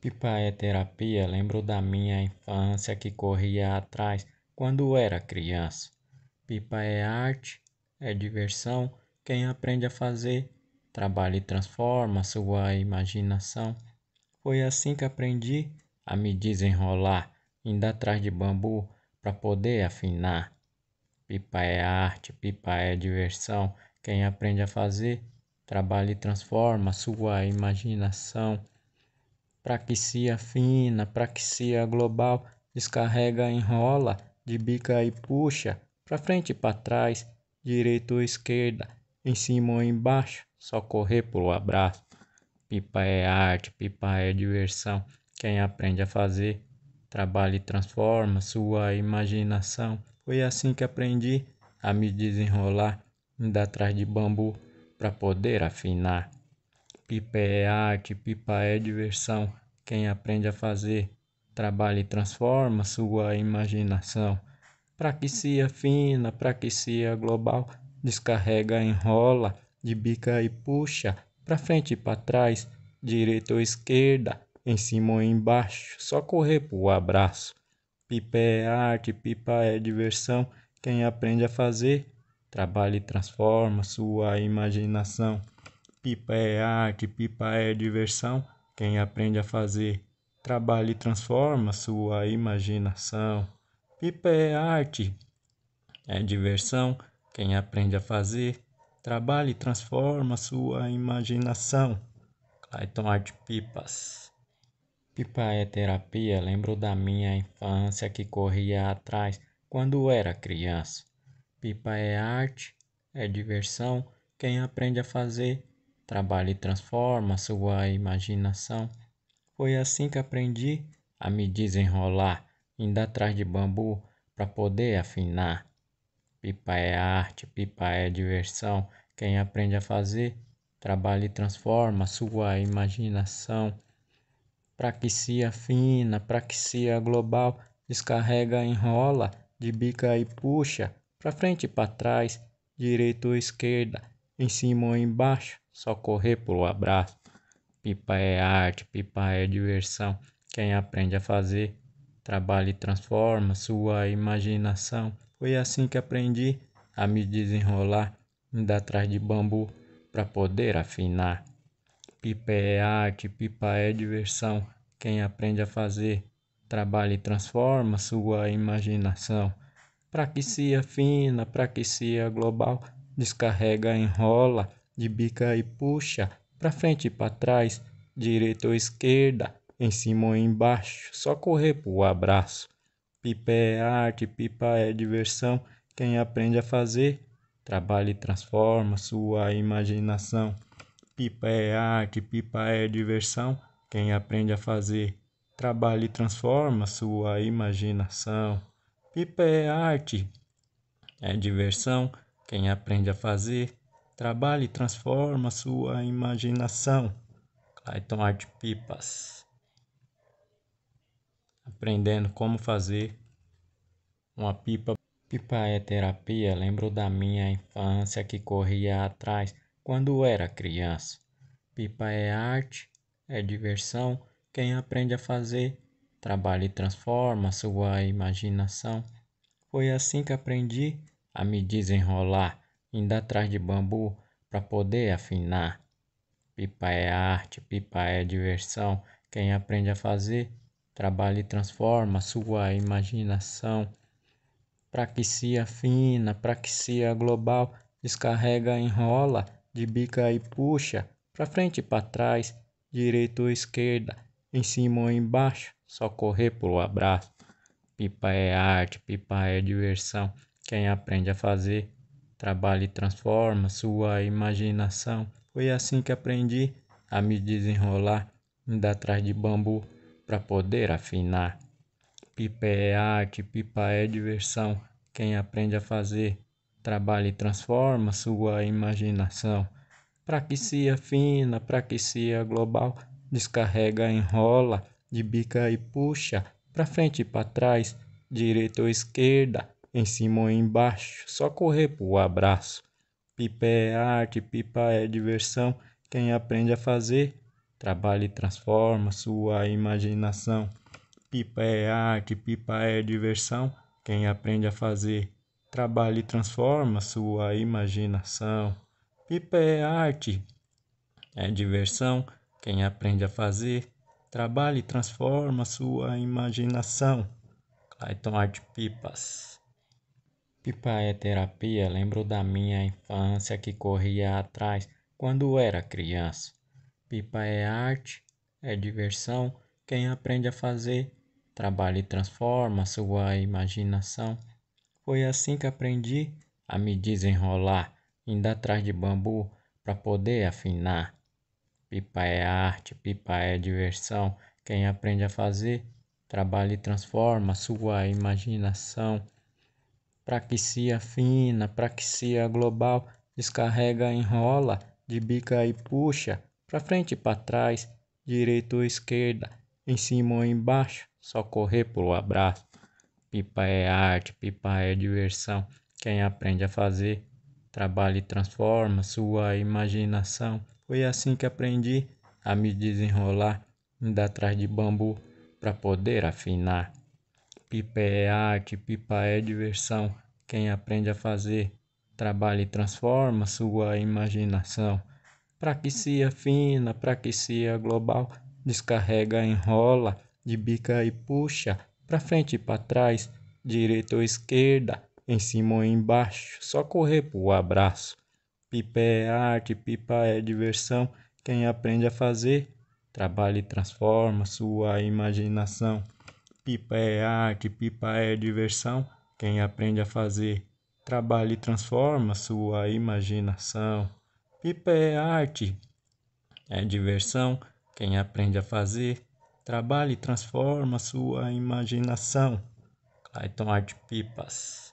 pipa é terapia lembro da minha infância que corria atrás quando era criança. Pipa é arte, é diversão, quem aprende a fazer, trabalha e transforma sua imaginação. Foi assim que aprendi a me desenrolar, indo atrás de bambu para poder afinar. Pipa é arte, pipa é diversão, quem aprende a fazer, trabalha e transforma sua imaginação praxia fina, praxia é global, descarrega, enrola, de bica e puxa, para frente e para trás, direita ou esquerda, em cima ou embaixo, só correr pro abraço. Pipa é arte, pipa é diversão. Quem aprende a fazer, trabalha e transforma sua imaginação. Foi assim que aprendi a me desenrolar, ainda atrás de bambu, para poder afinar. Pipa é arte, pipa é diversão. Quem aprende a fazer, trabalha e transforma sua imaginação. Pra que se afina, pra que se é global, descarrega, enrola, de bica e puxa, pra frente e pra trás, direita ou esquerda, em cima ou embaixo, só correr pro abraço. Pipa é arte, pipa é diversão. Quem aprende a fazer, trabalha e transforma sua imaginação. Pipa é arte, pipa é diversão. Quem aprende a fazer, trabalha e transforma sua imaginação. Pipa é arte, é diversão. Quem aprende a fazer, trabalha e transforma sua imaginação. Clayton Art Pipas. Pipa é terapia. Lembro da minha infância que corria atrás quando era criança. Pipa é arte, é diversão. Quem aprende a fazer, trabalha e transforma sua imaginação. Foi assim que aprendi a me desenrolar, indo atrás de bambu para poder afinar. Pipa é arte, pipa é diversão. Quem aprende a fazer, trabalha e transforma sua imaginação. Praxia fina, praxia é global, descarrega, enrola, de bica e puxa, para frente e para trás, direita ou esquerda, em cima ou embaixo, só correr pelo abraço. Pipa é arte, pipa é diversão. Quem aprende a fazer, trabalha e transforma sua imaginação. Foi assim que aprendi a me desenrolar, ainda atrás de bambu, para poder afinar. Pipa é arte, pipa é diversão. Quem aprende a fazer, trabalha e transforma sua imaginação. Pra que se afina, pra que se é global, descarrega, enrola, de bica e puxa, para frente e para trás, direita ou esquerda, em cima ou embaixo, só correr pro abraço. Pipa é arte, pipa é diversão, quem aprende a fazer, trabalha e transforma sua imaginação. Pipa é arte, pipa é diversão, quem aprende a fazer, trabalha e transforma sua imaginação. Pipa é arte, é diversão, quem aprende a fazer, trabalha e transforma sua imaginação. Clayton Art Pipas. Aprendendo como fazer uma pipa. Pipa é terapia. Lembro da minha infância que corria atrás quando era criança. Pipa é arte, é diversão. Quem aprende a fazer, trabalha e transforma sua imaginação. Foi assim que aprendi a me desenrolar, indo atrás de bambu para poder afinar. Pipa é arte, pipa é diversão. Quem aprende a fazer, trabalha e transforma sua imaginação. Para que se afina, que se é global, descarrega, enrola, de bica e puxa, pra frente e para trás, direita ou esquerda, em cima ou embaixo, só correr pro abraço. Pipa é arte, pipa é diversão. Quem aprende a fazer, trabalha e transforma sua imaginação. Foi assim que aprendi a me desenrolar, indo atrás de bambu, para poder afinar. Pipa é arte, pipa é diversão. Quem aprende a fazer, trabalha e transforma sua imaginação. Pra que se afina, pra que se é global, descarrega, enrola, de bica e puxa, pra frente e pra trás, direita ou esquerda, em cima ou embaixo, só correr pro abraço. Pipa é arte, pipa é diversão. Quem aprende a fazer, trabalha e transforma sua imaginação. Pipa é arte, pipa é diversão. Quem aprende a fazer, trabalha e transforma sua imaginação. Pipa é arte, é diversão. Quem aprende a fazer, trabalha e transforma sua imaginação. Clayton Arte Pipas pipa é terapia lembro da minha infância que corria atrás quando era criança. Pipa é arte, é diversão, quem aprende a fazer, trabalha e transforma sua imaginação. Foi assim que aprendi a me desenrolar, ainda atrás de bambu para poder afinar. Pipa é arte, pipa é diversão, quem aprende a fazer, trabalha e transforma sua imaginação praxia fina, praxia é global, descarrega, enrola, de bica e puxa, para frente e para trás, direita ou esquerda, em cima ou embaixo, só correr pro abraço. Pipa é arte, pipa é diversão. Quem aprende a fazer, trabalha e transforma sua imaginação. Foi assim que aprendi a me desenrolar, ainda atrás de bambu, para poder afinar. Pipa é arte, pipa é diversão. Quem aprende a fazer, trabalha e transforma sua imaginação. Pra que se afina, pra que se é global, descarrega, enrola, de bica e puxa, pra frente e pra trás, direita ou esquerda, em cima ou embaixo, só correr pro abraço. Pipa é arte, pipa é diversão. Quem aprende a fazer, trabalha e transforma sua imaginação. Pipa é arte, pipa é diversão. Quem aprende a fazer, trabalha e transforma sua imaginação. Pipa é arte, é diversão. Quem aprende a fazer, trabalha e transforma sua imaginação. Clayton Arte Pipas.